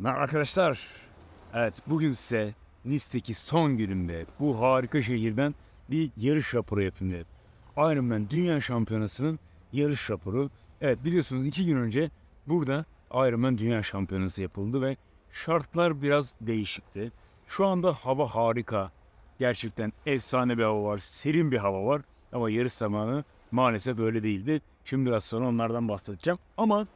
Merhaba arkadaşlar. Evet bugün size Nice'deki son günümde bu harika şehirden bir yarış raporu yapayım dedim. Ironman Dünya Şampiyonası'nın yarış raporu. Evet biliyorsunuz iki gün önce burada Ironman Dünya Şampiyonası yapıldı ve şartlar biraz değişikti. Şu anda hava harika. Gerçekten efsane bir hava var, serin bir hava var. Ama yarış zamanı maalesef öyle değildi. Şimdi biraz sonra onlardan bahsedeceğim. Ama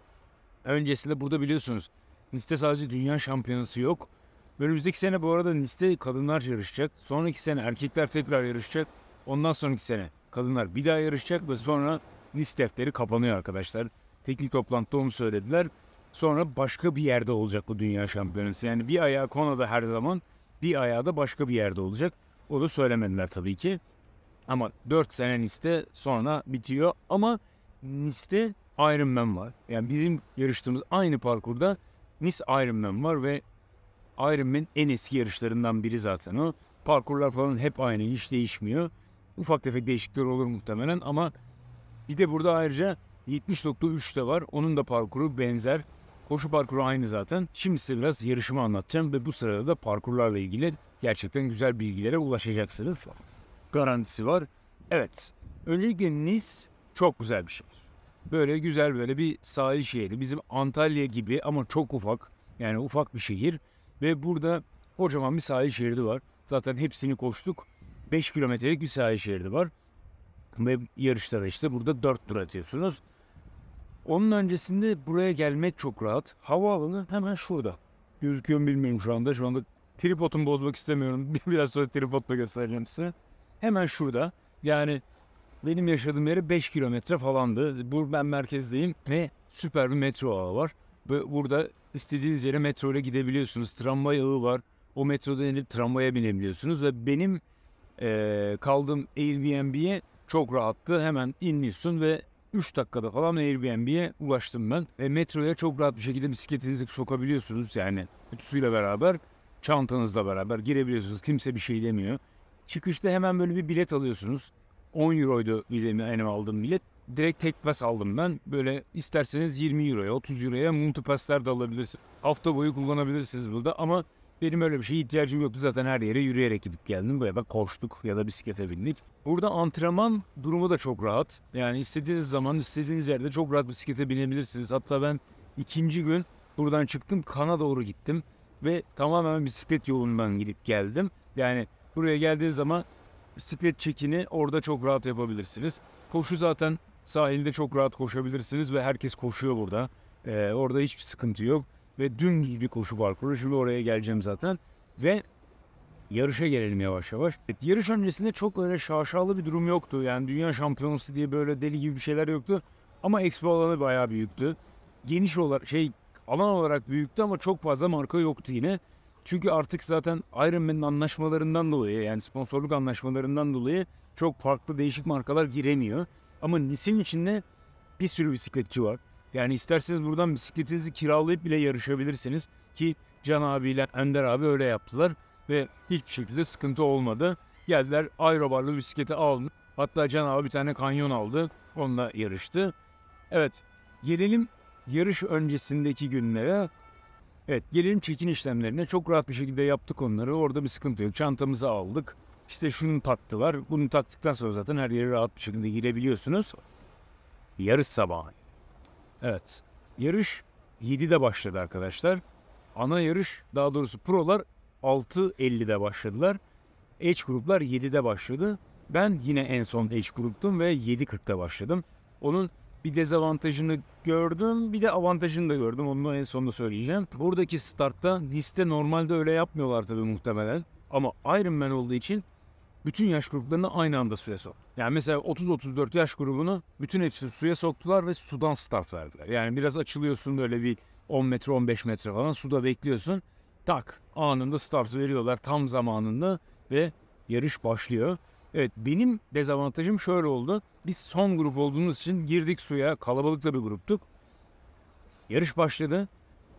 öncesinde burada biliyorsunuz Niste sadece dünya şampiyonası yok. Önümüzdeki sene bu arada Niste kadınlar yarışacak. Sonraki sene erkekler tekrar yarışacak. Ondan sonraki sene kadınlar bir daha yarışacak ve sonra Nice defteri kapanıyor arkadaşlar. Teknik toplantıda onu söylediler. Sonra başka bir yerde olacak bu dünya şampiyonası. Yani bir ayağı Kona'da her zaman bir ayağı da başka bir yerde olacak. O da söylemediler tabii ki. Ama 4 sene Niste sonra bitiyor. Ama Nice'de Ironman var. Yani bizim yarıştığımız aynı parkurda Nice Ironman var ve Ironman en eski yarışlarından biri zaten o. Parkurlar falan hep aynı, hiç değişmiyor. Ufak tefek değişiklikler olur muhtemelen ama bir de burada ayrıca 70.3 de var. Onun da parkuru benzer. Koşu parkuru aynı zaten. Şimdi size biraz yarışımı anlatacağım ve bu sırada da parkurlarla ilgili gerçekten güzel bilgilere ulaşacaksınız. Garantisi var. Evet. Öncelikle Nice çok güzel bir şey. Böyle güzel böyle bir sahil şehri. Bizim Antalya gibi ama çok ufak. Yani ufak bir şehir. Ve burada kocaman bir sahil şeridi var. Zaten hepsini koştuk. 5 kilometrelik bir sahil şeridi var. Ve yarışlara işte burada 4 tur atıyorsunuz. Onun öncesinde buraya gelmek çok rahat. Havaalanı hemen şurada. Gözüküyor mu bilmiyorum şu anda. Şu anda tripodumu bozmak istemiyorum. Biraz sonra tripodla göstereceğim size. Hemen şurada. Yani benim yaşadığım yere 5 kilometre falandı. Bur ben merkezdeyim ve süper bir metro ağı var. Burada istediğiniz yere metro ile gidebiliyorsunuz. Tramvay ağı var. O metroda inip tramvaya binebiliyorsunuz ve benim e, kaldığım Airbnb'ye çok rahattı. Hemen iniyorsun ve 3 dakikada falan Airbnb'ye ulaştım ben. Ve metroya çok rahat bir şekilde bisikletinizi sokabiliyorsunuz yani kutusuyla beraber, çantanızla beraber girebiliyorsunuz. Kimse bir şey demiyor. Çıkışta hemen böyle bir bilet alıyorsunuz. 10 euroydu bilemi benim aldığım bilet. Direkt tek pas aldım ben. Böyle isterseniz 20 euroya 30 euroya multipaslar da alabilirsiniz. Hafta boyu kullanabilirsiniz burada ama benim öyle bir şeye ihtiyacım yoktu. Zaten her yere yürüyerek gidip geldim. Buraya da koştuk ya da bisiklete bindik. Burada antrenman durumu da çok rahat. Yani istediğiniz zaman istediğiniz yerde çok rahat bisiklete binebilirsiniz. Hatta ben ikinci gün buradan çıktım kana doğru gittim. Ve tamamen bisiklet yolundan gidip geldim. Yani buraya geldiğiniz zaman bisiklet çekini orada çok rahat yapabilirsiniz. Koşu zaten sahilde çok rahat koşabilirsiniz ve herkes koşuyor burada. Ee, orada hiçbir sıkıntı yok ve dün bir koşu parkuru. Şimdi oraya geleceğim zaten ve yarışa gelelim yavaş yavaş. Evet, yarış öncesinde çok öyle şaşalı bir durum yoktu. Yani dünya şampiyonası diye böyle deli gibi bir şeyler yoktu. Ama expo alanı bayağı büyüktü. Geniş olarak şey alan olarak büyüktü ama çok fazla marka yoktu yine. Çünkü artık zaten Ironman'in anlaşmalarından dolayı yani sponsorluk anlaşmalarından dolayı çok farklı değişik markalar giremiyor. Ama Nis'in içinde bir sürü bisikletçi var. Yani isterseniz buradan bisikletinizi kiralayıp bile yarışabilirsiniz. Ki Can abiyle Ender abi öyle yaptılar. Ve hiçbir şekilde sıkıntı olmadı. Geldiler aerobarlı bisikleti aldı. Hatta Can abi bir tane kanyon aldı. Onunla yarıştı. Evet gelelim yarış öncesindeki günlere. Evet gelelim çekin işlemlerine. Çok rahat bir şekilde yaptık onları. Orada bir sıkıntı yok. Çantamızı aldık. İşte şunu taktılar. Bunu taktıktan sonra zaten her yere rahat bir şekilde girebiliyorsunuz. Yarış sabahı. Evet. Yarış 7'de başladı arkadaşlar. Ana yarış daha doğrusu prolar 6.50'de başladılar. H gruplar 7'de başladı. Ben yine en son H gruptum ve 7.40'da başladım. Onun bir dezavantajını gördüm bir de avantajını da gördüm. Onu en sonunda söyleyeceğim. Buradaki startta liste normalde öyle yapmıyorlar tabii muhtemelen. Ama Ironman olduğu için bütün yaş gruplarını aynı anda suya sok. Yani mesela 30-34 yaş grubunu bütün hepsini suya soktular ve sudan start verdiler. Yani biraz açılıyorsun böyle bir 10 metre 15 metre falan suda bekliyorsun. Tak anında start veriyorlar tam zamanında ve yarış başlıyor. Evet benim dezavantajım şöyle oldu. Biz son grup olduğumuz için girdik suya. Kalabalıkta bir gruptuk. Yarış başladı.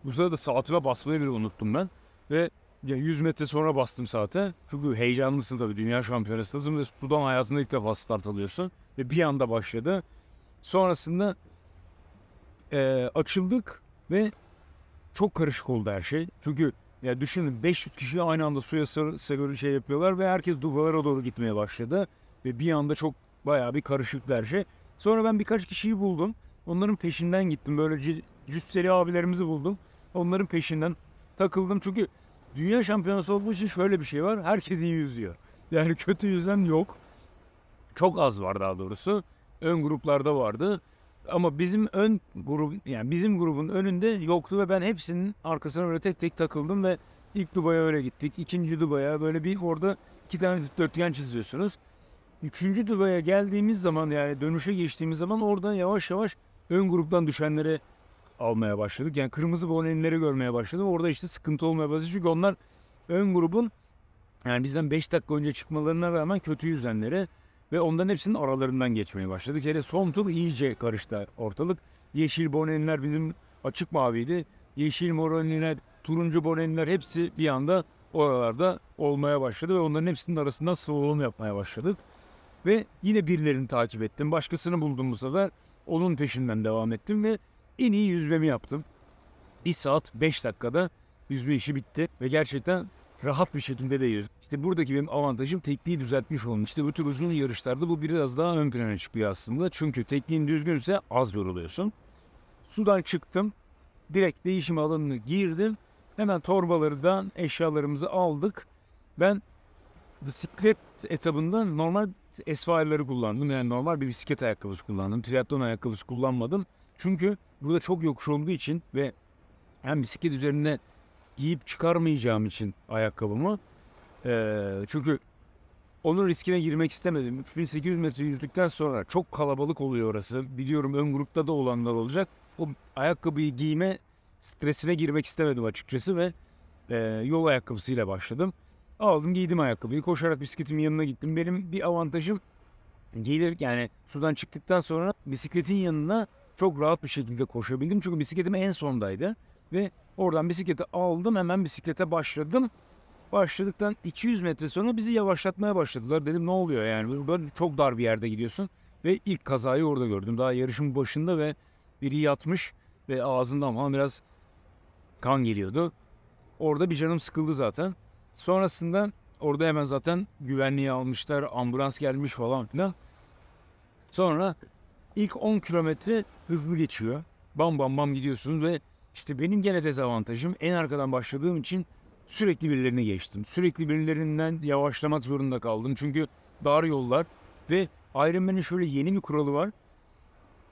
Bu sırada saatime basmayı bile unuttum ben. Ve 100 metre sonra bastım saate. Çünkü heyecanlısın tabii. Dünya şampiyonasındasın ve sudan hayatında ilk defa start alıyorsun. Ve bir anda başladı. Sonrasında e, açıldık ve çok karışık oldu her şey. Çünkü ya düşünün 500 kişi aynı anda suya sarı şey yapıyorlar ve herkes dubalara doğru gitmeye başladı. Ve bir anda çok bayağı bir karışık her şey. Sonra ben birkaç kişiyi buldum. Onların peşinden gittim. Böyle cüsseli abilerimizi buldum. Onların peşinden takıldım. Çünkü dünya şampiyonası olduğu için şöyle bir şey var. Herkes iyi yüzüyor. Yani kötü yüzen yok. Çok az var daha doğrusu. Ön gruplarda vardı. Ama bizim ön grup yani bizim grubun önünde yoktu ve ben hepsinin arkasına böyle tek tek takıldım ve ilk Dubai'ye öyle gittik. ikinci Dubai'ye böyle bir orada iki tane dörtgen çiziyorsunuz. Üçüncü Dubai'ye geldiğimiz zaman yani dönüşe geçtiğimiz zaman oradan yavaş yavaş ön gruptan düşenleri almaya başladık. Yani kırmızı bonenleri görmeye başladım. Orada işte sıkıntı olmaya başladı. Çünkü onlar ön grubun yani bizden 5 dakika önce çıkmalarına rağmen kötü yüzenleri ve onların hepsinin aralarından geçmeye başladık. Hele son tur iyice karıştı ortalık. Yeşil bonenler bizim açık maviydi. Yeşil moroniler, turuncu bonenler hepsi bir anda oralarda olmaya başladı ve onların hepsinin arasından sıvılım yapmaya başladık. Ve yine birilerini takip ettim. Başkasını buldum bu sefer. Onun peşinden devam ettim ve en iyi yüzmemi yaptım. 1 saat 5 dakikada yüzme işi bitti ve gerçekten rahat bir şekilde değil. İşte buradaki benim avantajım tekniği düzeltmiş olmam. İşte bu tür uzun yarışlarda bu biraz daha ön plana çıkıyor aslında. Çünkü tekniğin düzgünse az yoruluyorsun. Sudan çıktım. Direkt değişim alanına girdim. Hemen torbalardan eşyalarımızı aldık. Ben bisiklet etabında normal esfairleri kullandım. Yani normal bir bisiklet ayakkabısı kullandım. Triatlon ayakkabısı kullanmadım. Çünkü burada çok yokuş olduğu için ve hem bisiklet üzerinde giyip çıkarmayacağım için ayakkabımı. Ee, çünkü onun riskine girmek istemedim. 3800 metre yüzdükten sonra çok kalabalık oluyor orası. Biliyorum ön grupta da olanlar olacak. O ayakkabıyı giyme stresine girmek istemedim açıkçası ve e, yol ayakkabısıyla başladım. Aldım giydim ayakkabıyı. Koşarak bisikletimin yanına gittim. Benim bir avantajım gelir yani sudan çıktıktan sonra bisikletin yanına çok rahat bir şekilde koşabildim. Çünkü bisikletim en sondaydı ve Oradan bisikleti aldım hemen bisiklete başladım. Başladıktan 200 metre sonra bizi yavaşlatmaya başladılar. Dedim ne oluyor yani böyle çok dar bir yerde gidiyorsun. Ve ilk kazayı orada gördüm. Daha yarışın başında ve biri yatmış ve ağzından falan biraz kan geliyordu. Orada bir canım sıkıldı zaten. Sonrasında orada hemen zaten güvenliği almışlar. Ambulans gelmiş falan filan. Sonra ilk 10 kilometre hızlı geçiyor. Bam bam bam gidiyorsunuz ve işte benim gene dezavantajım en arkadan başladığım için sürekli birilerini geçtim. Sürekli birilerinden yavaşlamak zorunda kaldım. Çünkü dar yollar ve Ironman'in şöyle yeni bir kuralı var.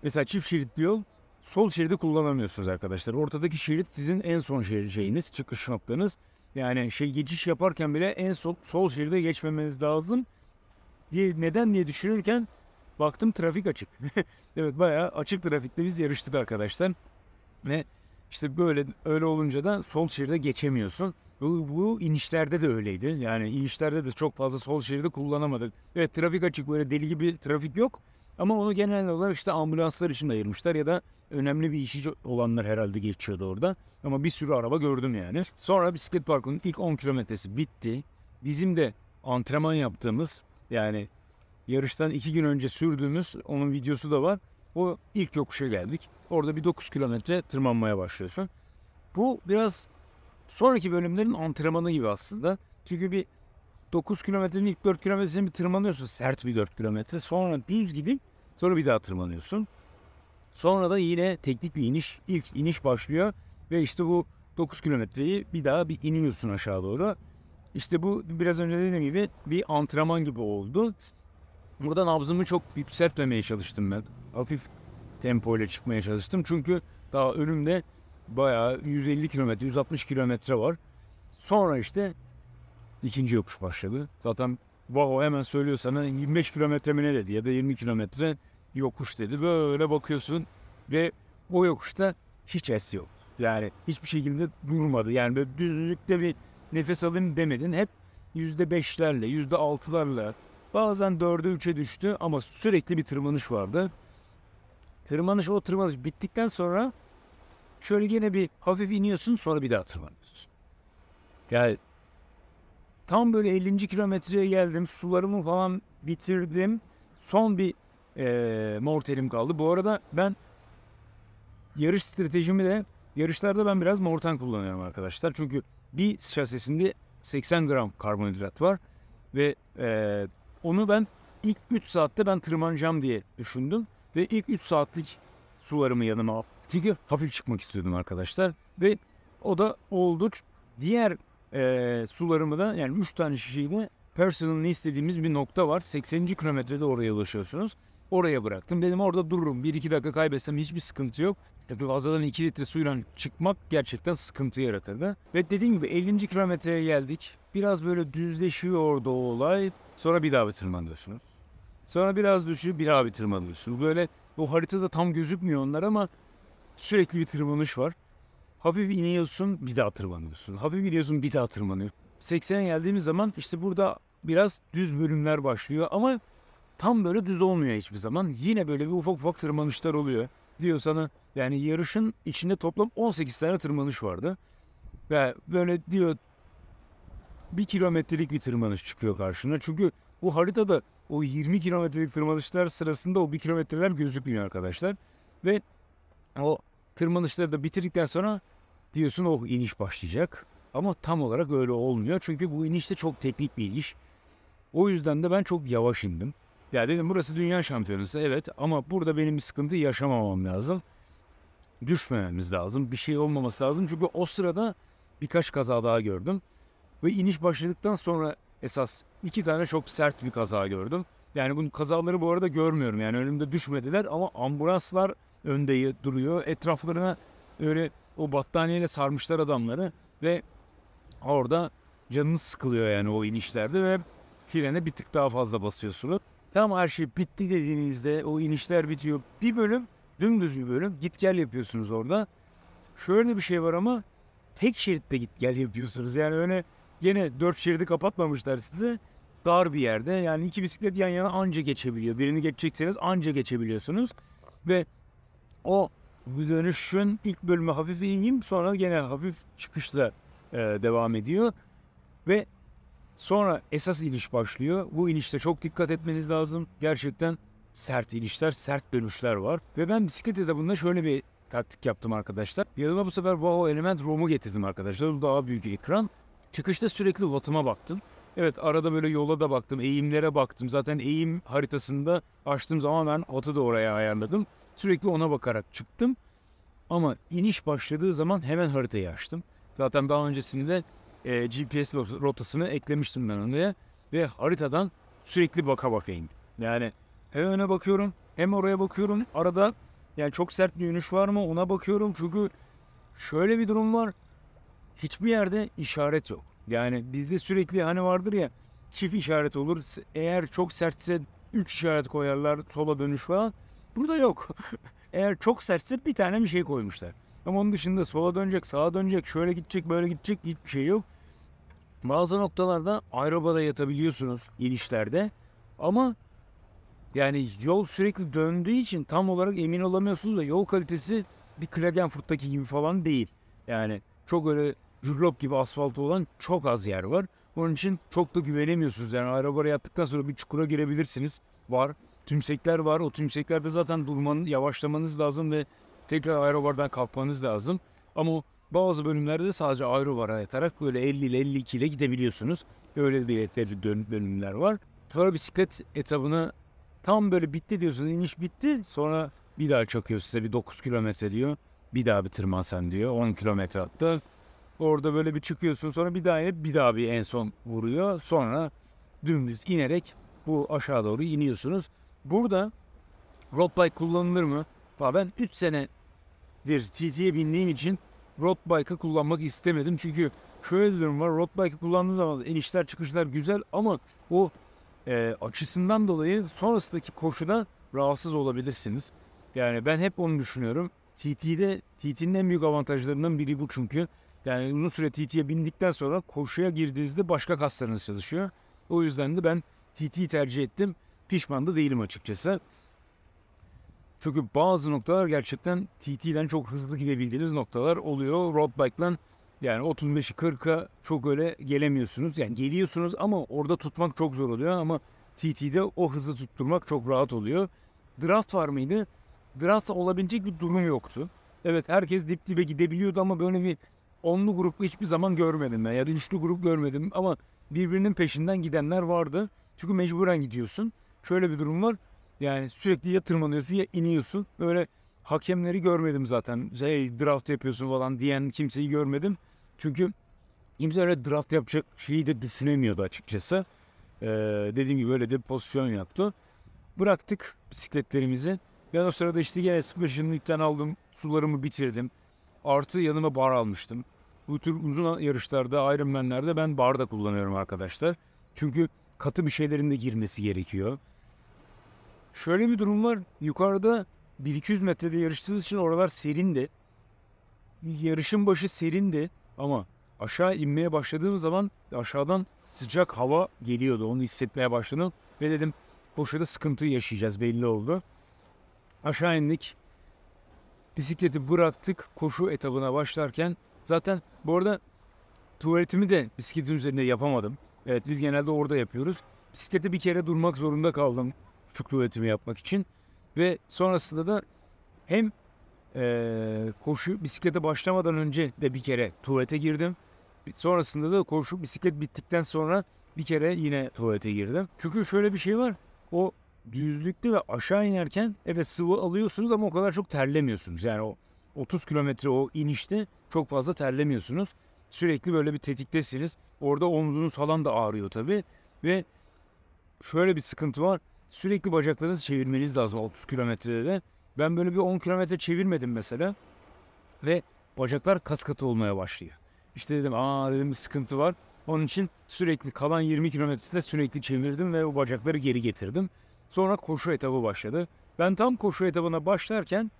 Mesela çift şeritli yol sol şeridi kullanamıyorsunuz arkadaşlar. Ortadaki şerit sizin en son şeyiniz, çıkış noktanız. Yani şey geçiş yaparken bile en sol, sol şeride geçmemeniz lazım. Diye, neden diye düşünürken baktım trafik açık. evet bayağı açık trafikte biz yarıştık arkadaşlar. Ve işte böyle öyle olunca da sol şeride geçemiyorsun. Bu, bu inişlerde de öyleydi. Yani inişlerde de çok fazla sol şeridi kullanamadık. Evet trafik açık böyle deli gibi trafik yok. Ama onu genel olarak işte ambulanslar için ayırmışlar ya da önemli bir işi olanlar herhalde geçiyordu orada. Ama bir sürü araba gördüm yani. Sonra bisiklet parkının ilk 10 kilometresi bitti. Bizim de antrenman yaptığımız yani yarıştan 2 gün önce sürdüğümüz onun videosu da var. O ilk yokuşa geldik. Orada bir 9 kilometre tırmanmaya başlıyorsun. Bu biraz sonraki bölümlerin antrenmanı gibi aslında. Çünkü bir 9 kilometrenin ilk 4 kilometresini bir tırmanıyorsun. Sert bir 4 kilometre. Sonra düz gidip sonra bir daha tırmanıyorsun. Sonra da yine teknik bir iniş. ilk iniş başlıyor ve işte bu 9 kilometreyi bir daha bir iniyorsun aşağı doğru. İşte bu biraz önce dediğim gibi bir antrenman gibi oldu. Burada nabzımı çok yükseltmemeye çalıştım ben. Hafif Tempo ile çıkmaya çalıştım. Çünkü daha önümde bayağı 150 kilometre, 160 kilometre var. Sonra işte ikinci yokuş başladı. Zaten Vaho hemen söylüyor sana 25 kilometre mi ne dedi ya da 20 kilometre yokuş dedi. Böyle bakıyorsun ve o yokuşta hiç es yok. Yani hiçbir şekilde durmadı. Yani böyle düzlükte bir nefes alayım demedin. Hep yüzde beşlerle, yüzde altılarla bazen dörde üçe düştü ama sürekli bir tırmanış vardı. Tırmanış o tırmanış bittikten sonra şöyle yine bir hafif iniyorsun sonra bir daha tırmanıyorsun. Yani tam böyle 50. kilometreye geldim. Sularımı falan bitirdim. Son bir e, mortelim kaldı. Bu arada ben yarış stratejimi de yarışlarda ben biraz mortan kullanıyorum arkadaşlar. Çünkü bir şasesinde 80 gram karbonhidrat var ve e, onu ben ilk 3 saatte ben tırmanacağım diye düşündüm. Ve ilk 3 saatlik sularımı yanıma aldım. Çünkü hafif çıkmak istiyordum arkadaşlar. Ve o da oldu. Diğer e, sularımı da yani 3 tane şişeyi personal'ın istediğimiz bir nokta var. 80. kilometrede oraya ulaşıyorsunuz. Oraya bıraktım. Dedim orada dururum. 1-2 dakika kaybetsem hiçbir sıkıntı yok. Çünkü fazladan 2 litre suyla çıkmak gerçekten sıkıntı yaratırdı. Ve dediğim gibi 50. kilometreye geldik. Biraz böyle düzleşiyor orada o olay. Sonra bir daha tırmanıyorsunuz. Sonra biraz düşüyor bir abi tırmanıyorsunuz. Böyle bu haritada tam gözükmüyor onlar ama sürekli bir tırmanış var. Hafif iniyorsun bir daha tırmanıyorsun. Hafif iniyorsun bir daha tırmanıyorsun. 80'e geldiğimiz zaman işte burada biraz düz bölümler başlıyor ama tam böyle düz olmuyor hiçbir zaman. Yine böyle bir ufak ufak tırmanışlar oluyor. Diyor sana yani yarışın içinde toplam 18 tane tırmanış vardı. Ve böyle diyor bir kilometrelik bir tırmanış çıkıyor karşına. Çünkü bu haritada o 20 kilometrelik tırmanışlar sırasında o 1 kilometreler gözükmüyor arkadaşlar. Ve o tırmanışları da bitirdikten sonra diyorsun oh iniş başlayacak. Ama tam olarak öyle olmuyor. Çünkü bu iniş de çok teknik bir iniş. O yüzden de ben çok yavaş indim. Ya dedim burası dünya şampiyonası evet ama burada benim bir sıkıntı yaşamamam lazım. Düşmememiz lazım. Bir şey olmaması lazım. Çünkü o sırada birkaç kaza daha gördüm. Ve iniş başladıktan sonra esas iki tane çok sert bir kaza gördüm. Yani bu kazaları bu arada görmüyorum. Yani önümde düşmediler ama ambulanslar önde duruyor. Etraflarına öyle o battaniyeyle sarmışlar adamları ve orada canınız sıkılıyor yani o inişlerde ve frene bir tık daha fazla basıyorsunuz. Tam her şey bitti dediğinizde o inişler bitiyor. Bir bölüm dümdüz bir bölüm git gel yapıyorsunuz orada. Şöyle bir şey var ama tek şeritte git gel yapıyorsunuz. Yani öyle Yine dört şeridi kapatmamışlar sizi. Dar bir yerde yani iki bisiklet yan yana anca geçebiliyor. Birini geçecekseniz anca geçebiliyorsunuz. Ve o dönüşün ilk bölümü hafif eğim sonra gene hafif çıkışla e, devam ediyor. Ve sonra esas iniş başlıyor. Bu inişte çok dikkat etmeniz lazım. Gerçekten sert inişler, sert dönüşler var. Ve ben bisiklet etabında şöyle bir taktik yaptım arkadaşlar. Yanıma bu sefer Vaho Element ROM'u getirdim arkadaşlar. Bu daha büyük ekran. Çıkışta sürekli vatıma baktım. Evet arada böyle yola da baktım, eğimlere baktım. Zaten eğim haritasında açtığım zaman ben atı da oraya ayarladım. Sürekli ona bakarak çıktım. Ama iniş başladığı zaman hemen haritayı açtım. Zaten daha öncesinde e, GPS rotasını eklemiştim ben oraya. Ve haritadan sürekli baka baka indim. Yani hem öne bakıyorum hem oraya bakıyorum. Arada yani çok sert bir iniş var mı ona bakıyorum. Çünkü şöyle bir durum var hiçbir yerde işaret yok. Yani bizde sürekli hani vardır ya çift işaret olur. Eğer çok sertse 3 işaret koyarlar sola dönüş falan. Burada yok. Eğer çok sertse bir tane bir şey koymuşlar. Ama onun dışında sola dönecek, sağa dönecek, şöyle gidecek, böyle gidecek hiçbir şey yok. Bazı noktalarda aerobada yatabiliyorsunuz inişlerde. Ama yani yol sürekli döndüğü için tam olarak emin olamıyorsunuz da yol kalitesi bir Klagenfurt'taki gibi falan değil. Yani çok öyle jurlop gibi asfaltı olan çok az yer var. Onun için çok da güvenemiyorsunuz. Yani arabaya yattıktan sonra bir çukura girebilirsiniz. Var. Tümsekler var. O tümseklerde zaten durmanız, yavaşlamanız lazım ve tekrar aerobardan kalkmanız lazım. Ama bazı bölümlerde sadece aerobara yatarak böyle 50 ile 52 ile gidebiliyorsunuz. Öyle biletleri dönüp bölümler var. Sonra bisiklet etabını tam böyle bitti diyorsun iniş bitti. Sonra bir daha çakıyor size bir 9 kilometre diyor. Bir daha bir tırman sen diyor. 10 kilometre attı. Orada böyle bir çıkıyorsun sonra bir daha inip bir daha bir en son vuruyor. Sonra dümdüz inerek bu aşağı doğru iniyorsunuz. Burada road bike kullanılır mı? Ben 3 senedir TT'ye bindiğim için road bike'ı kullanmak istemedim. Çünkü şöyle bir durum var. Road bike'ı kullandığın zaman inişler çıkışlar güzel ama o e, açısından dolayı sonrasındaki koşuda rahatsız olabilirsiniz. Yani ben hep onu düşünüyorum. TT'de TT'nin en büyük avantajlarından biri bu çünkü. Yani uzun süre TT'ye bindikten sonra koşuya girdiğinizde başka kaslarınız çalışıyor. O yüzden de ben TT'yi tercih ettim. Pişman da değilim açıkçası. Çünkü bazı noktalar gerçekten TT'den çok hızlı gidebildiğiniz noktalar oluyor. Road bike'la yani 35'i 40'a çok öyle gelemiyorsunuz. Yani geliyorsunuz ama orada tutmak çok zor oluyor ama TT'de o hızı tutturmak çok rahat oluyor. Draft var mıydı? Draft olabilecek bir durum yoktu. Evet herkes dip dibe gidebiliyordu ama böyle bir onlu grup hiçbir zaman görmedim ben. Yani üçlü grup görmedim ama birbirinin peşinden gidenler vardı. Çünkü mecburen gidiyorsun. Şöyle bir durum var. Yani sürekli ya tırmanıyorsun ya iniyorsun. Böyle hakemleri görmedim zaten. Şey draft yapıyorsun falan diyen kimseyi görmedim. Çünkü kimse öyle draft yapacak şeyi de düşünemiyordu açıkçası. Ee, dediğim gibi böyle de pozisyon yaptı. Bıraktık bisikletlerimizi. Ben o sırada işte yine special'lıktan aldım. Sularımı bitirdim. Artı yanıma bar almıştım. Bu tür uzun yarışlarda, Ironman'lerde ben barda kullanıyorum arkadaşlar. Çünkü katı bir şeylerin de girmesi gerekiyor. Şöyle bir durum var. Yukarıda 1200 metrede yarıştığınız için oralar serindi. Yarışın başı serindi ama aşağı inmeye başladığım zaman aşağıdan sıcak hava geliyordu. Onu hissetmeye başladım ve dedim koşuda sıkıntı yaşayacağız belli oldu. Aşağı indik. Bisikleti bıraktık. Koşu etabına başlarken Zaten bu arada tuvaletimi de bisikletin üzerinde yapamadım. Evet biz genelde orada yapıyoruz. Bisiklete bir kere durmak zorunda kaldım küçük tuvaletimi yapmak için. Ve sonrasında da hem e, koşu bisiklete başlamadan önce de bir kere tuvalete girdim. Sonrasında da koşu bisiklet bittikten sonra bir kere yine tuvalete girdim. Çünkü şöyle bir şey var. O düzlükte ve aşağı inerken evet sıvı alıyorsunuz ama o kadar çok terlemiyorsunuz. Yani o 30 kilometre o inişte çok fazla terlemiyorsunuz. Sürekli böyle bir tetiktesiniz. Orada omzunuz falan da ağrıyor tabii. Ve şöyle bir sıkıntı var. Sürekli bacaklarınızı çevirmeniz lazım 30 kilometrede de. Ben böyle bir 10 kilometre çevirmedim mesela. Ve bacaklar kas katı olmaya başlıyor. İşte dedim aa dedim bir sıkıntı var. Onun için sürekli kalan 20 kilometresinde sürekli çevirdim ve o bacakları geri getirdim. Sonra koşu etabı başladı. Ben tam koşu etabına başlarken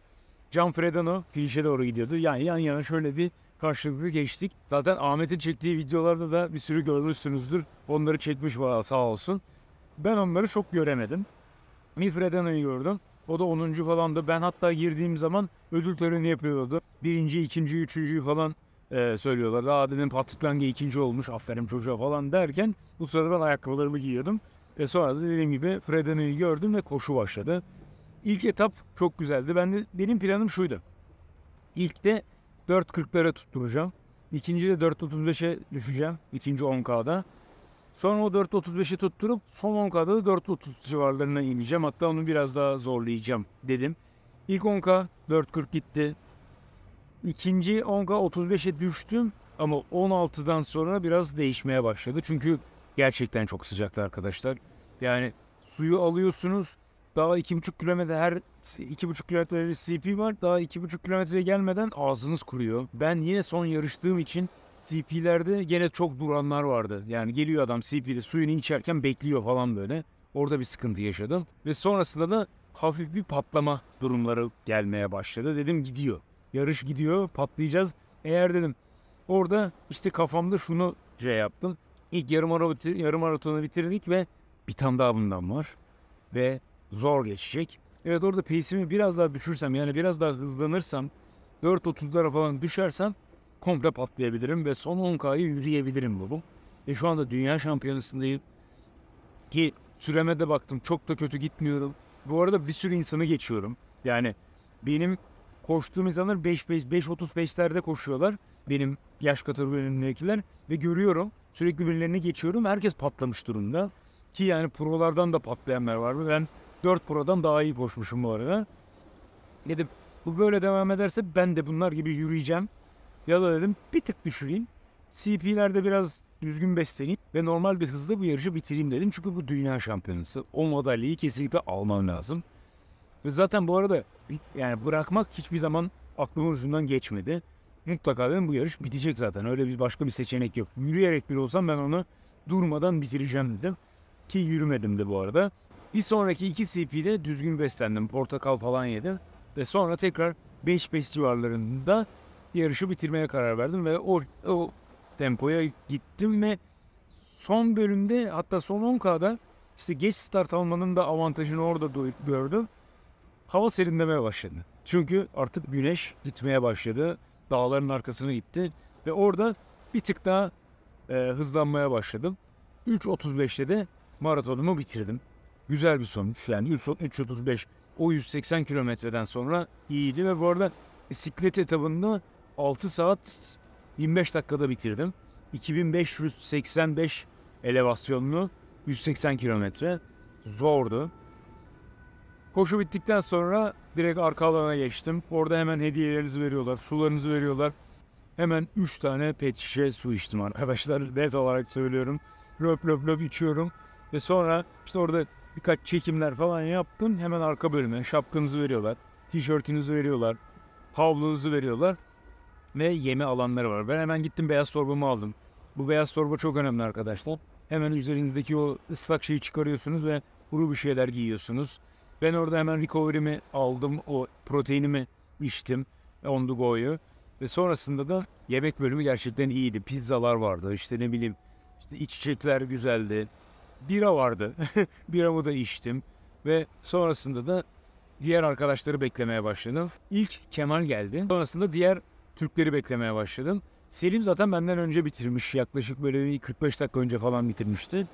Canfredano finişe doğru gidiyordu. Yani yan yana şöyle bir karşılıklı geçtik. Zaten Ahmet'in çektiği videolarda da bir sürü görmüşsünüzdür. Onları çekmiş bayağı sağ olsun. Ben onları çok göremedim. Mifredano'yu gördüm. O da 10. falandı. Ben hatta girdiğim zaman ödül töreni yapıyordu. Birinci, ikinci, üçüncüyü falan e, söylüyorlar. Daha dedim Patrick Lange ikinci olmuş aferin çocuğa falan derken bu sırada ben ayakkabılarımı giyiyordum. Ve sonra da dediğim gibi Fredano'yu gördüm ve koşu başladı. İlk etap çok güzeldi. Ben de, benim planım şuydu. İlk de 4.40'lara tutturacağım. İkinci de 4.35'e düşeceğim. İkinci 10K'da. Sonra o 4.35'i tutturup son 10K'da da 4.30 civarlarına ineceğim. Hatta onu biraz daha zorlayacağım dedim. İlk 10K 4.40 gitti. İkinci 10K 35'e düştüm ama 16'dan sonra biraz değişmeye başladı. Çünkü gerçekten çok sıcaktı arkadaşlar. Yani suyu alıyorsunuz daha 2,5 kilometre her 2,5 kilometre bir CP var. Daha 2,5 kilometreye gelmeden ağzınız kuruyor. Ben yine son yarıştığım için CP'lerde gene çok duranlar vardı. Yani geliyor adam CP'de suyunu içerken bekliyor falan böyle. Orada bir sıkıntı yaşadım. Ve sonrasında da hafif bir patlama durumları gelmeye başladı. Dedim gidiyor. Yarış gidiyor patlayacağız. Eğer dedim orada işte kafamda şunu şey yaptım. İlk yarım, ara, yarım maratonu bitirdik ve bir tane daha bundan var. Ve zor geçecek. Evet orada pace'imi biraz daha düşürsem yani biraz daha hızlanırsam 4.30'lara falan düşersem komple patlayabilirim ve son 10K'yı yürüyebilirim bu. Ve şu anda dünya şampiyonasındayım ki süreme de baktım çok da kötü gitmiyorum. Bu arada bir sürü insanı geçiyorum. Yani benim koştuğum insanlar 5 5 koşuyorlar. Benim yaş kategorimdekiler ve görüyorum sürekli birilerini geçiyorum. Herkes patlamış durumda. Ki yani prolardan da patlayanlar var. Ben 4 Pro'dan daha iyi koşmuşum bu arada. Dedim bu böyle devam ederse ben de bunlar gibi yürüyeceğim. Ya da dedim bir tık düşüreyim. CP'lerde biraz düzgün besleneyim ve normal bir hızla bu yarışı bitireyim dedim. Çünkü bu dünya şampiyonası. O madalyayı kesinlikle almam lazım. Ve zaten bu arada yani bırakmak hiçbir zaman aklımın ucundan geçmedi. Mutlaka dedim bu yarış bitecek zaten. Öyle bir başka bir seçenek yok. Yürüyerek bile olsam ben onu durmadan bitireceğim dedim. Ki yürümedim de bu arada. Bir sonraki 2 CP'de düzgün beslendim. Portakal falan yedim. Ve sonra tekrar 5-5 civarlarında yarışı bitirmeye karar verdim. Ve o, o tempoya gittim ve son bölümde hatta son 10K'da işte geç start almanın da avantajını orada duyup gördüm. Hava serinlemeye başladı. Çünkü artık güneş gitmeye başladı. Dağların arkasına gitti. Ve orada bir tık daha e, hızlanmaya başladım. 3.35'te de maratonumu bitirdim güzel bir sonuç. Yani 335 o 180 kilometreden sonra iyiydi ve bu arada bisiklet etabında 6 saat 25 dakikada bitirdim. 2585 elevasyonlu 180 kilometre zordu. Koşu bittikten sonra direkt arka alana geçtim. Orada hemen hediyelerinizi veriyorlar, sularınızı veriyorlar. Hemen 3 tane pet şişe su içtim arkadaşlar. Net olarak söylüyorum. Löp löp löp içiyorum. Ve sonra işte orada Birkaç çekimler falan yaptın. Hemen arka bölüme şapkanızı veriyorlar. Tişörtünüzü veriyorlar. Havlunuzu veriyorlar. Ve yeme alanları var. Ben hemen gittim beyaz torbamı aldım. Bu beyaz torba çok önemli arkadaşlar. Hemen üzerinizdeki o ıslak şeyi çıkarıyorsunuz ve kuru bir şeyler giyiyorsunuz. Ben orada hemen recovery'mi aldım. O proteinimi içtim. On the go'yu. Ve sonrasında da yemek bölümü gerçekten iyiydi. Pizzalar vardı. İşte ne bileyim işte içecekler güzeldi bira vardı. Biramı da içtim ve sonrasında da diğer arkadaşları beklemeye başladım. İlk Kemal geldi. Sonrasında diğer Türkleri beklemeye başladım. Selim zaten benden önce bitirmiş. Yaklaşık böyle bir 45 dakika önce falan bitirmişti.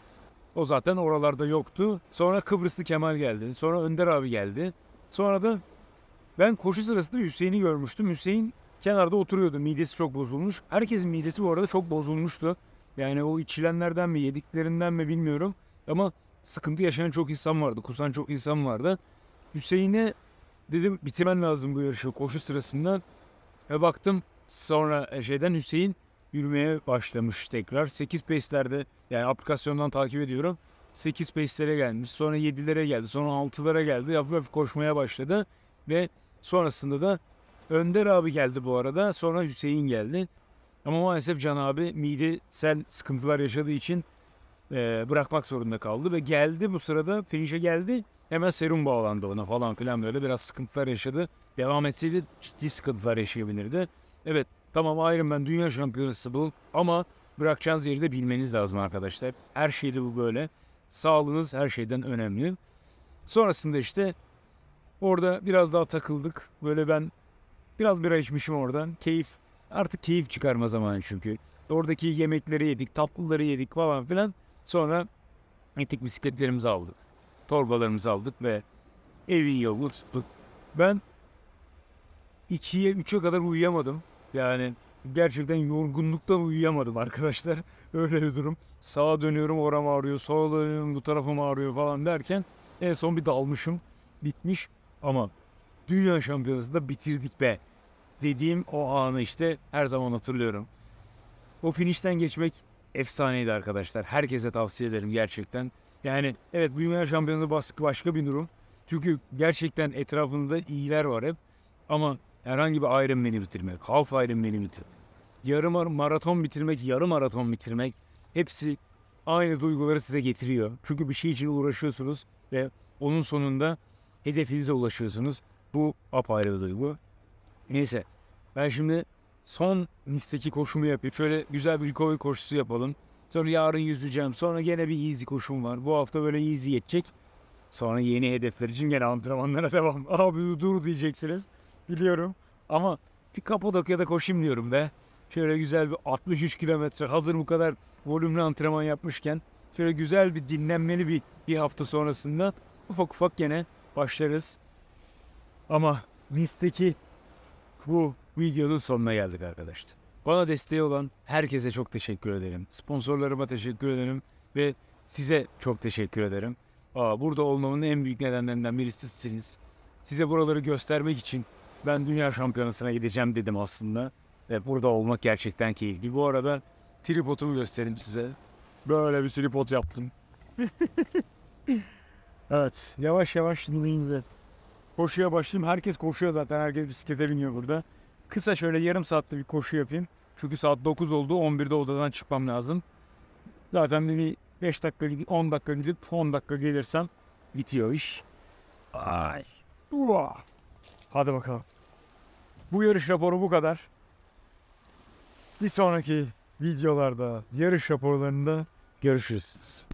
O zaten oralarda yoktu. Sonra Kıbrıslı Kemal geldi. Sonra Önder abi geldi. Sonra da ben koşu sırasında Hüseyin'i görmüştüm. Hüseyin kenarda oturuyordu. Midesi çok bozulmuş. Herkesin midesi bu arada çok bozulmuştu. Yani o içilenlerden mi yediklerinden mi bilmiyorum. Ama sıkıntı yaşayan çok insan vardı. Kusan çok insan vardı. Hüseyin'e dedim bitirmen lazım bu yarışı koşu sırasında. Ve baktım sonra e, şeyden Hüseyin yürümeye başlamış tekrar. 8 pace'lerde yani aplikasyondan takip ediyorum. 8 pace'lere gelmiş. Sonra 7'lere geldi. Sonra 6'lara geldi. Hafif hafif koşmaya başladı. Ve sonrasında da Önder abi geldi bu arada. Sonra Hüseyin geldi. Ama maalesef Can abi midesel sıkıntılar yaşadığı için e, bırakmak zorunda kaldı ve geldi bu sırada finish'e geldi hemen serum bağlandı ona falan filan böyle biraz sıkıntılar yaşadı. Devam etseydi ciddi sıkıntılar yaşayabilirdi. Evet tamam Iron ben dünya şampiyonası bu ama bırakacağınız yeri de bilmeniz lazım arkadaşlar. Her şeyde bu böyle. Sağlığınız her şeyden önemli. Sonrasında işte orada biraz daha takıldık. Böyle ben biraz bira içmişim oradan. Keyif Artık keyif çıkarma zamanı çünkü. Oradaki yemekleri yedik, tatlıları yedik falan filan. Sonra etik bisikletlerimizi aldık. Torbalarımızı aldık ve evin yolunu tuttuk. Ben 2'ye 3'e kadar uyuyamadım. Yani gerçekten yorgunluktan uyuyamadım arkadaşlar. Öyle bir durum. Sağa dönüyorum oram ağrıyor, sola dönüyorum bu tarafım ağrıyor falan derken en son bir dalmışım. Bitmiş ama dünya şampiyonasında bitirdik be dediğim o anı işte her zaman hatırlıyorum. O finişten geçmek efsaneydi arkadaşlar. Herkese tavsiye ederim gerçekten. Yani evet bu Dünya Şampiyonası baskı başka bir durum. Çünkü gerçekten etrafında iyiler var hep. Ama herhangi bir Ironman'i bitirmek, half Ironman'i bitirmek, yarım maraton bitirmek, yarım maraton bitirmek hepsi aynı duyguları size getiriyor. Çünkü bir şey için uğraşıyorsunuz ve onun sonunda hedefinize ulaşıyorsunuz. Bu apayrı bir duygu. Neyse. Ben şimdi son nisteki koşumu yapayım. Şöyle güzel bir recovery koşusu yapalım. Sonra yarın yüzeceğim. Sonra gene bir easy koşum var. Bu hafta böyle easy geçecek. Sonra yeni hedefler için gene antrenmanlara devam. Abi dur diyeceksiniz. Biliyorum. Ama bir Kapadokya'da koşayım diyorum be. Şöyle güzel bir 63 kilometre hazır bu kadar volümlü antrenman yapmışken şöyle güzel bir dinlenmeli bir, bir hafta sonrasında ufak ufak gene başlarız. Ama nisteki bu videonun sonuna geldik arkadaşlar. Bana desteği olan herkese çok teşekkür ederim. Sponsorlarıma teşekkür ederim ve size çok teşekkür ederim. Aa, burada olmamın en büyük nedenlerinden birisi sizsiniz. Size buraları göstermek için ben dünya şampiyonasına gideceğim dedim aslında. Ve burada olmak gerçekten keyifli. Bu arada tripodumu göstereyim size. Böyle bir tripod yaptım. evet yavaş yavaş dinleyin de. Koşuya başlayayım. Herkes koşuyor zaten. Herkes bisiklete biniyor burada. Kısa şöyle yarım saatte bir koşu yapayım. Çünkü saat 9 oldu. 11'de odadan çıkmam lazım. Zaten bir 5 dakika 10 dakika gidip 10 dakika gelirsem bitiyor iş. Ay. Uva. Hadi bakalım. Bu yarış raporu bu kadar. Bir sonraki videolarda, yarış raporlarında görüşürüz.